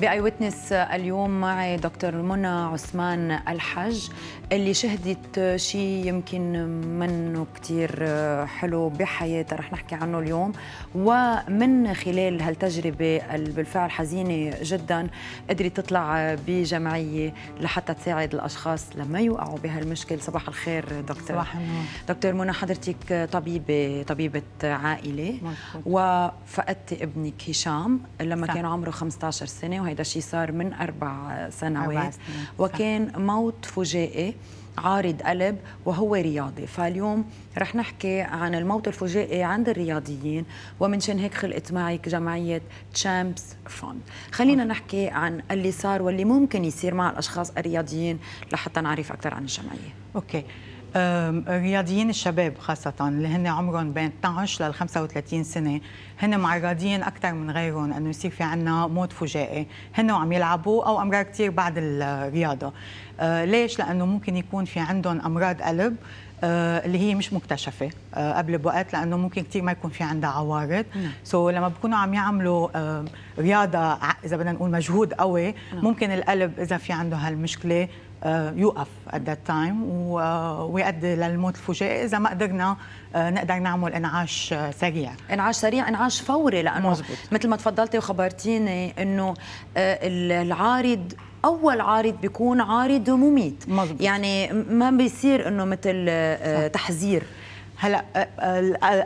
بأي ويتنس اليوم معي دكتور منى عثمان الحج اللي شهدت شيء يمكن منه كتير حلو بحياتها رح نحكي عنه اليوم ومن خلال هالتجربة بالفعل حزينة جدا قدرت تطلع بجمعية لحتى تساعد الأشخاص لما يوقعوا بهالمشكل صباح الخير دكتور صباح النور دكتور منى حضرتك طبيبة طبيبة عائلة وفقدت ابنك هشام لما صح. كان عمره 15 سنة وهيدا الشيء صار من أربع سنوات أربع سنة. وكان صح. موت فجائي عارض قلب وهو رياضي فاليوم رح نحكي عن الموت الفجائي عند الرياضيين ومن شان هيك خلقت معك جمعية تشامبس فوند خلينا نحكي عن اللي صار واللي ممكن يصير مع الأشخاص الرياضيين لحتى نعرف أكثر عن الجمعية أوكي رياضيين الشباب خاصة اللي هن عمرهم بين 12 لل 35 سنة هن معرضين أكثر من غيرهم أنه يصير في عنا موت فجائي هن وعم يلعبوا أو أمراض كثير بعد الرياضة أه، ليش؟ لأنه ممكن يكون في عندهم أمراض قلب أه، اللي هي مش مكتشفه أه، قبل بوقت لانه ممكن كثير ما يكون في عندها عوارض سو نعم. so لما بكونوا عم يعملوا رياضه اذا بدنا نقول مجهود قوي نعم. ممكن القلب اذا في عنده هالمشكله آه، يوقف at that time آه، ويؤدي للموت الفجائي اذا ما قدرنا آه، نقدر نعمل انعاش سريع انعاش سريع انعاش فوري لانه مزبوط. مثل ما تفضلتي وخبرتيني انه العارض اول عارض بيكون عارض مميت مزبوط. يعني ما بيصير انه مثل صح. تحذير هلا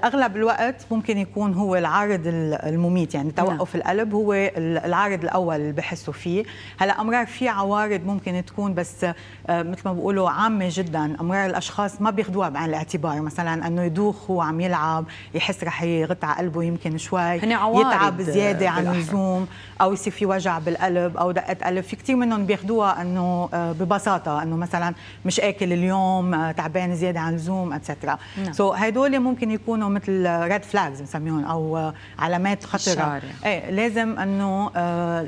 اغلب الوقت ممكن يكون هو العارض المميت يعني توقف نعم. القلب هو العارض الاول اللي بحسه فيه هلا امرار في عوارض ممكن تكون بس مثل ما بيقولوا عامه جدا امرار الاشخاص ما بياخذوها بعين الاعتبار مثلا انه يدوخ هو عم يلعب يحس رح يغط على قلبه يمكن شوي يتعب زياده عن اللزوم او يصير في وجع بالقلب او دقه قلب في كثير منهم بياخذوها انه ببساطه انه مثلا مش اكل اليوم تعبان زياده عن اللزوم اتسترا نعم. سو so, هدول ممكن يكونوا مثل ريد فلاجز بنسميهم او علامات خطره ايه لازم انه آه،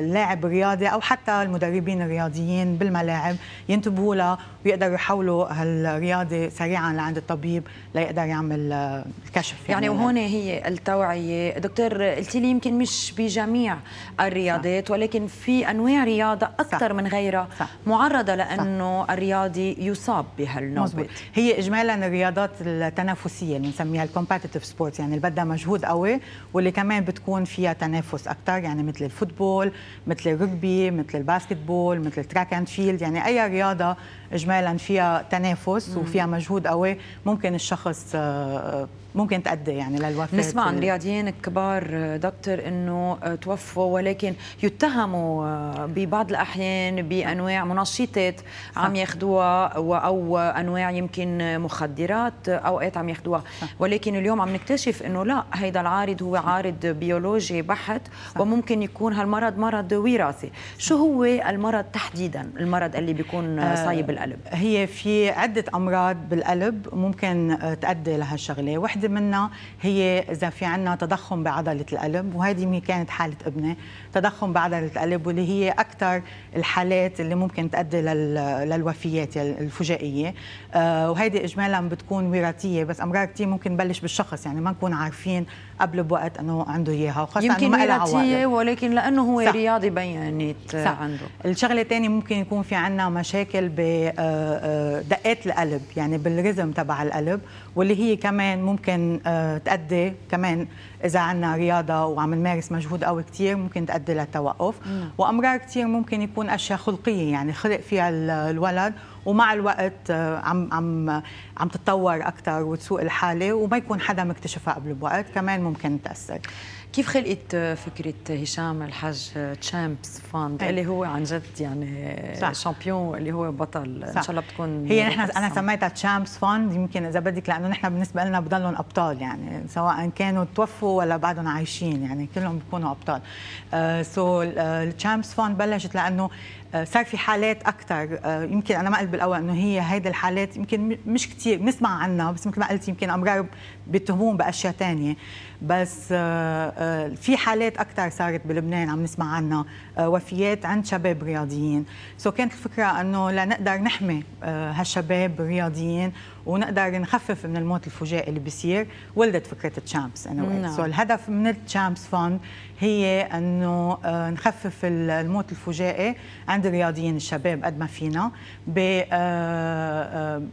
اللاعب الرياضي او حتى المدربين الرياضيين بالملاعب ينتبهوا لها ويقدروا يحولوا هالرياضي سريعا لعند الطبيب ليقدر يعمل الكشف آه، يعني, يعني وهون هي التوعيه دكتور قلت لي يمكن مش بجميع الرياضات ولكن في انواع رياضه اكثر صح. من غيرها صح. معرضه لانه صح. الرياضي يصاب بهالنوبه هي اجمالا الرياضات الرياضات التنافسيه اللي بنسميها الكومبتيتيف سبورتس يعني اللي بدها مجهود قوي واللي كمان بتكون فيها تنافس اكثر يعني مثل الفوتبول مثل الرجبي مثل الباسكتبول مثل التراك اند فيلد يعني اي رياضه اجمالا فيها تنافس وفيها مجهود قوي ممكن الشخص آه، آه، ممكن تأدي يعني للوفاه نسمع عن رياضيين كبار آه، دكتور انه توفوا ولكن يتهموا ببعض الاحيان بانواع منشطات عم ياخذوها او انواع يمكن مخدرات اوقات عم ياخذوها ولكن اليوم عم نكتشف انه لا هيدا العارض هو عارض بيولوجي بحت وممكن يكون هالمرض مرض وراثي شو هو المرض تحديدا المرض اللي بيكون صايب القلب القلب هي في عدة أمراض بالقلب ممكن آه، تؤدي لهالشغلة وحدة منها هي إذا في عنا تضخم بعضلة القلب وهذه كانت حالة ابني تضخم بعضلة القلب واللي هي أكثر الحالات اللي ممكن تؤدي للوفيات الفجائية آه، وهيدي إجمالا بتكون وراثية بس أمراض كثير ممكن تبلش بالشخص يعني ما نكون عارفين قبل بوقت أنه عنده إياها وخاصة يمكن إنه وراثية ولكن لأنه هو صح. رياضي بينت آه، صح. عنده الشغلة الثانية ممكن يكون في عنا مشاكل ب آه، آه، دقات القلب يعني بالرزم تبع القلب واللي هي كمان ممكن آه، تأدي كمان إذا عندنا رياضة وعم نمارس مجهود قوي كتير ممكن تأدي للتوقف وأمرار كتير ممكن يكون أشياء خلقية يعني خلق فيها الولد ومع الوقت عم عم عم تتطور اكثر وتسوق الحاله وما يكون حدا مكتشفها قبل بوقت كمان ممكن تاثر كيف خلقت فكره هشام الحاج تشامبس فاند اللي هو عن جد يعني صح. شامبيون اللي هو بطل صح. ان شاء الله بتكون هي نحن انا سميتها تشامبس فاند يمكن اذا بدك لانه نحن بالنسبه لنا بضلهم ابطال يعني سواء كانوا توفوا ولا بعدهم عايشين يعني كلهم بيكونوا ابطال سو التشامبس فاند بلشت لانه آه، صار في حالات اكثر آه، يمكن انا ما قلت بالاول انه هي هيدي الحالات يمكن مش كثير بنسمع عنها بس مثل ما قلت يمكن امرار بيتهمون باشياء ثانيه بس آه، في حالات اكثر صارت بلبنان عم نسمع عنها وفيات عند شباب رياضيين سو كانت الفكره انه لنقدر نحمي هالشباب الرياضيين ونقدر نخفف من الموت الفجائي اللي بيصير ولدت فكره تشامبس انا وقت نعم. سو الهدف من التشامبس فوند هي انه آه، نخفف الموت الفجائي عند الرياضيين الشباب قد ما فينا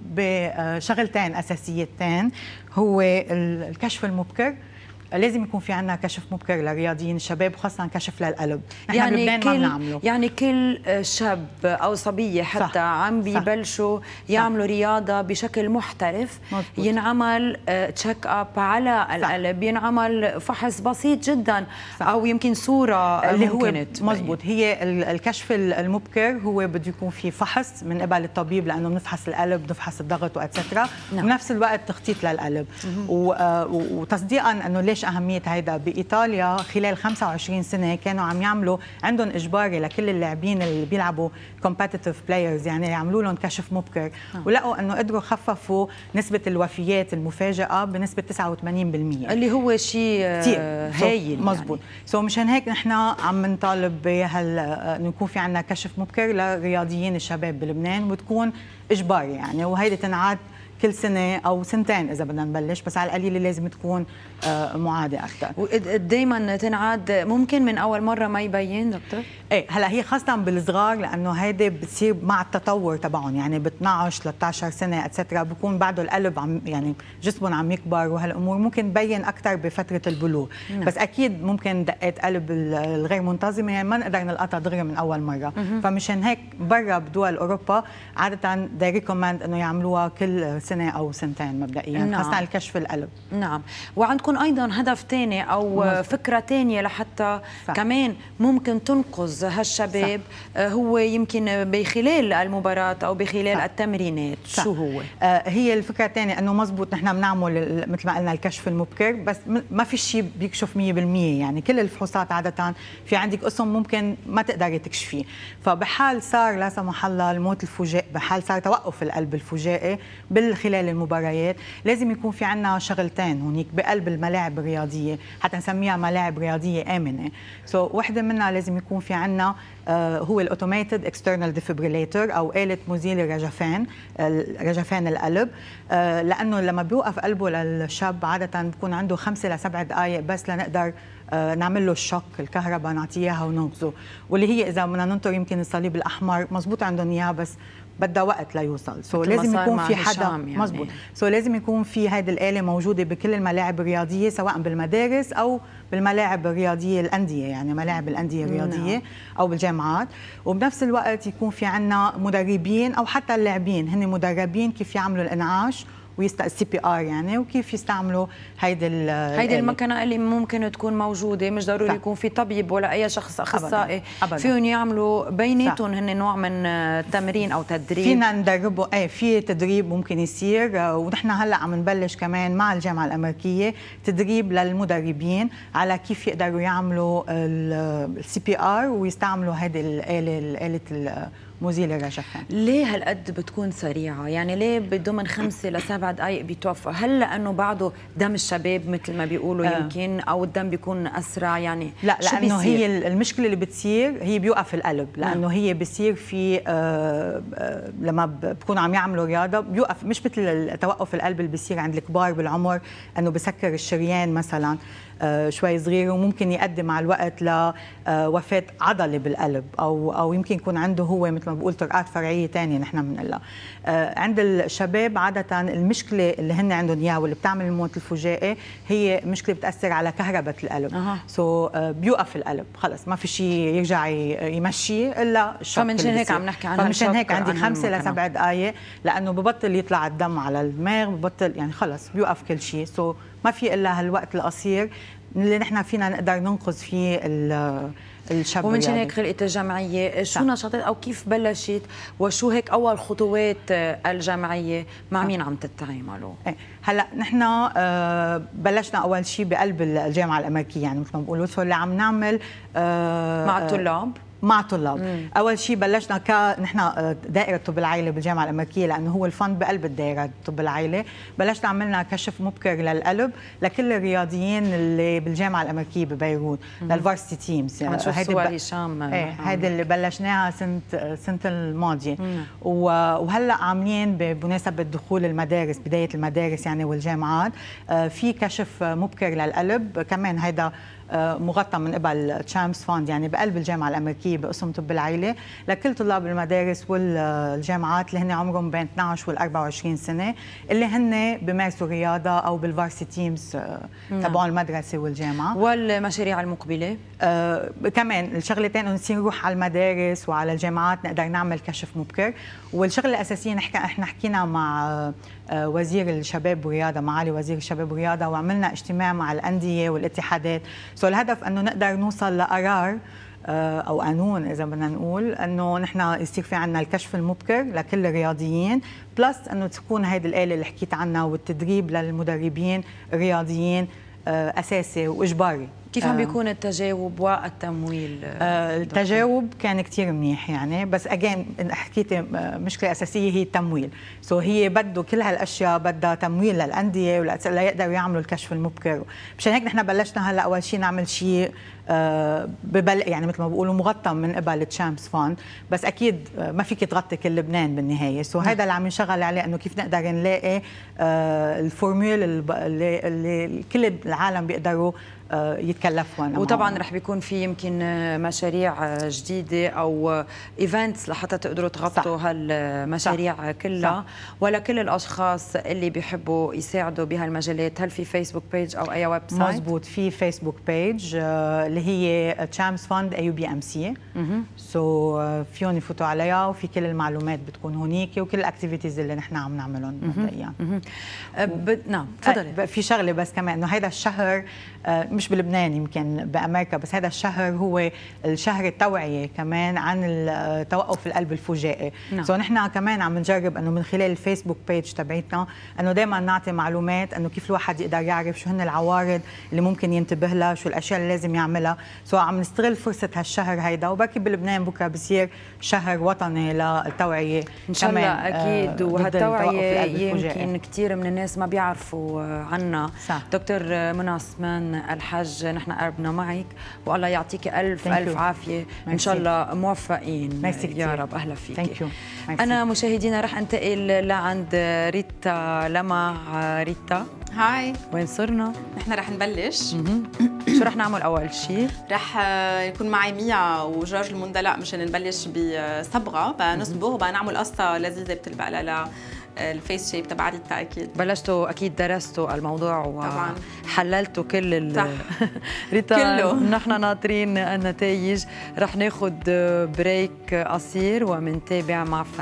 بشغلتين آه، آه، اساسيتين هو الكشف المبكر لازم يكون في عندنا كشف مبكر للرياضيين الشباب وخاصه كشف للقلب يعني كل ما بنعمله يعني كل شاب او صبيه حتى صح. عم ببلشوا يعملوا صح. رياضه بشكل محترف مزبوط. ينعمل تشيك آه، اب على صح. القلب ينعمل فحص بسيط جدا صح. او يمكن صوره اللي هو مزبوط هي الكشف المبكر هو بده يكون في فحص من قبل الطبيب لانه بنفحص القلب بنفحص الضغط واتسترا نعم. وبنفس الوقت تخطيط للقلب آه، وتصديقا انه ليش قديش اهميه هيدا بايطاليا خلال 25 سنه كانوا عم يعملوا عندهم اجباري لكل اللاعبين اللي بيلعبوا كومبتيتيف بلايرز يعني يعملوا لهم كشف مبكر نعم. ولقوا انه قدروا خففوا نسبه الوفيات المفاجئه بنسبه 89% اللي هو شيء آه، هايل مزبوط يعني. سو مشان هيك نحن عم نطالب بهال آه، انه يكون في عندنا كشف مبكر لرياضيين الشباب بلبنان وتكون اجباري يعني وهيدي تنعاد كل سنه او سنتين اذا بدنا نبلش بس على القليله لازم تكون آه، معاده اكثر ودائما تنعاد ممكن من اول مره ما يبين دكتور ايه هلا هي خاصه بالصغار لانه هيدي بتصير مع التطور تبعهم يعني ب 12 13 سنه اتسترا بكون بعده القلب عم يعني جسمهم عم يكبر وهالامور ممكن تبين اكثر بفتره البلوغ نعم. بس اكيد ممكن دقات قلب الغير منتظمه يعني ما نقدر نلقطها دغري من اول مره فمشان هيك برا بدول اوروبا عاده دي ريكومند انه يعملوها كل سنه او سنتين مبدئيا نعم. خاصه الكشف القلب نعم وعندكم ايضا هدف ثاني او مزبط. فكره ثانيه لحتى صح. كمان ممكن تنقذ هالشباب صح. آه، هو يمكن بخلال المباراه او بخلال صح. التمرينات صح. شو هو آه هي الفكره الثانيه انه مزبوط نحن بنعمل مثل ما قلنا الكشف المبكر بس ما في شيء بيكشف 100% يعني كل الفحوصات عاده في عندك قسم ممكن ما تقدري تكشفيه فبحال صار لا سمح الله الموت الفجائي بحال صار توقف القلب الفجائي بال خلال المباريات لازم يكون في عندنا شغلتين هونيك بقلب الملاعب الرياضيه حتى نسميها ملاعب رياضيه امنه سو so, وحده منها لازم يكون في عندنا آه، هو الاوتوميتد اكسترنال ديفيبريليتر او اله مزيل الرجفان رجفان القلب آه، لانه لما بيوقف قلبه للشاب عاده بكون عنده خمسه لسبع دقائق بس لنقدر آه، نعمل له الشق الكهرباء نعطيه اياها وننقذه واللي هي اذا بدنا ننطر يمكن الصليب الاحمر مزبوط عندهم اياها بس بدها وقت ليوصل سو يعني. so لازم يكون في حدا يعني. مزبوط سو so لازم يكون في هيدي الاله موجوده بكل الملاعب الرياضيه سواء بالمدارس او بالملاعب الرياضيه الانديه يعني ملاعب الانديه نعم. الرياضيه او بالجامعات وبنفس الوقت يكون في عندنا مدربين او حتى اللاعبين هن مدربين كيف يعملوا الانعاش ويستعمل سي بي ار يعني وكيف يستعملوا هيدي هيدي المكنه اللي ممكن تكون موجوده مش ضروري يكون في طبيب ولا اي شخص اخصائي فيهم يعملوا بيناتهم هن نوع من آه، تمرين او تدريب فينا ندربه ايه في تدريب ممكن يصير آه، ونحن هلا عم نبلش كمان مع الجامعه الامريكيه تدريب للمدربين على كيف يقدروا يعملوا السي بي ار ويستعملوا هيدي الاله اله مزيله للشحن ليه هالقد بتكون سريعه يعني ليه بضمن خمسة لسبع دقائق بيتوفى هل لانه بعده دم الشباب مثل ما بيقولوا آه. يمكن او الدم بيكون اسرع يعني لا لانه هي المشكله اللي بتصير هي بيوقف القلب نعم. لانه آه. هي بصير في آه, آه، لما بكونوا عم يعملوا رياضه بيوقف مش مثل توقف القلب اللي بصير عند الكبار بالعمر انه بسكر الشريان مثلا آه، شوي صغير وممكن يؤدي مع الوقت لوفاه آه، عضله بالقلب او او يمكن يكون عنده هو مثل ما بقول طرقات فرعيه ثانيه نحن بنقولها آه، عند الشباب عاده المشكله اللي هن عندهم اياها واللي بتعمل الموت الفجائي هي مشكله بتاثر على كهرباء القلب أه. سو so, بيوقف القلب خلص ما في شيء يرجع يمشي الا الشوك فمنشان هيك عم نحكي عن فمنشان هيك عندي خمسه لسبع دقائق آية، لانه ببطل يطلع الدم على الدماغ ببطل يعني خلص بيوقف كل شيء سو so, ما في الا هالوقت القصير اللي نحن فينا نقدر ننقذ فيه الشباب ومن شان هيك خلقت الجمعيه شو نشاطات او كيف بلشت وشو هيك اول خطوات آه، الجمعيه مع آه. مين عم تتعاملوا إيه. هلا نحن آه، بلشنا اول شيء بقلب الجامعه الامريكيه يعني مثل ما بقولوا اللي عم نعمل مع الطلاب مع طلاب مم. اول شيء بلشنا ك نحن آه، دائره طب العائله بالجامعه الامريكيه لانه هو الفند بقلب الدائره طب العائله بلشنا عملنا كشف مبكر للقلب لكل الرياضيين اللي بالجامعه الامريكيه ببيروت للفارسيتي يعني تيمز هيدي ب... هشام ايه هيدي اللي بلشناها سنه آه، سنه الماضيه و... وهلا عاملين بمناسبه دخول المدارس بدايه المدارس يعني والجامعات آه، في كشف مبكر للقلب كمان هيدا آه، مغطى من قبل تشامبس فوند يعني بقلب الجامعه الامريكيه بقسم طب العيله لكل طلاب المدارس والجامعات اللي هن عمرهم بين 12 وال 24 سنه اللي هن بيمارسوا رياضه او بالفارسي آه، تيمز نعم. تبعون المدرسه والجامعه والمشاريع المقبله آه كمان الشغلتين انه نصير نروح على المدارس وعلى الجامعات نقدر نعمل كشف مبكر والشغله الاساسيه نحكي احنا حكينا مع آه، وزير الشباب والرياضه معالي وزير الشباب والرياضه وعملنا اجتماع مع الانديه والاتحادات سو so الهدف انه نقدر نوصل لقرار آه، او قانون اذا بدنا نقول انه نحن يصير في عندنا الكشف المبكر لكل الرياضيين بلس انه تكون هذه الاله اللي حكيت عنها والتدريب للمدربين الرياضيين آه، اساسي واجباري كيف عم آه. بيكون التجاوب والتمويل؟ آه، التجاوب كان كثير منيح يعني بس اجين حكيتي آه، مشكله اساسيه هي التمويل، سو so هي بده كل هالاشياء بدها تمويل للانديه ليقدروا يعملوا الكشف المبكر، مشان هيك نحن بلشنا هلا اول شيء نعمل شيء ببل يعني مثل ما بيقولوا مغطى من قبل تشامبس فاند بس اكيد ما فيك تغطي كل لبنان بالنهايه سو هذا اللي عم ينشغل عليه انه كيف نقدر نلاقي الفورمول اللي كل العالم بيقدروا آه، يتكلفون وطبعا رح بيكون في يمكن آه، مشاريع آه، جديده او ايفنتس لحتى تقدروا تغطوا صح. هالمشاريع صح. كلها صح. ولا كل الاشخاص اللي بيحبوا يساعدوا بهالمجالات هل في فيسبوك بيج او اي ويب سايت مزبوط في فيسبوك بيج اللي هي تشامس فاند اي بي ام سي سو فيهم يفوتوا عليها وفي كل المعلومات بتكون هنيك وكل الاكتيفيتيز اللي نحن عم نعملهم مبدئيا نعم تفضلي في شغله بس كمان انه هذا الشهر مش بلبنان يمكن بامريكا بس هذا الشهر هو الشهر التوعيه كمان عن توقف القلب الفجائي نعم. سو نحن كمان عم نجرب انه من خلال الفيسبوك بيج تبعتنا انه دائما نعطي معلومات انه كيف الواحد يقدر يعرف شو هن العوارض اللي ممكن ينتبه لها شو الاشياء اللي لازم يعملها سو عم نستغل فرصه هالشهر هيدا وبركي بلبنان بكره بصير شهر وطني للتوعيه ان شاء الله آه، اكيد وهالتوعيه يمكن كثير من الناس ما بيعرفوا عنها صح. دكتور منى عثمان الحق الحج نحن قربنا معك والله يعطيك الف Thank الف you. عافيه Merci. ان شاء الله موفقين Merci يا رب اهلا فيك انا مشاهدينا راح انتقل لعند ريتا لمع ريتا هاي وين صرنا؟ نحن رح نبلش شو رح نعمل اول شيء؟ رح يكون معي ميا وجورج المندلق مشان نبلش بصبغه بنصبغ وبنعمل قصه لذيذه بتلبق لها الفيس شيب تبع اكيد بلشتوا اكيد درستوا الموضوع وحللتوا كل ال... ريتا كله نحن ناطرين النتائج رح ناخذ بريك قصير ومنتابع مع فاميلي